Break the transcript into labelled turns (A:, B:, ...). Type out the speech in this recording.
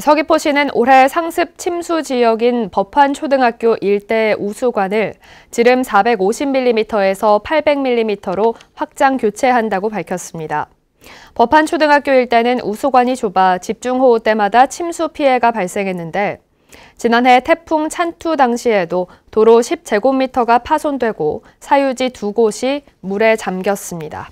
A: 서귀포시는 올해 상습 침수 지역인 법한 초등학교 일대 우수관을 지름 450mm에서 800mm로 확장 교체한다고 밝혔습니다. 법한 초등학교 일대는 우수관이 좁아 집중호우 때마다 침수 피해가 발생했는데 지난해 태풍 찬투 당시에도 도로 10제곱미터가 파손되고 사유지 두 곳이 물에 잠겼습니다.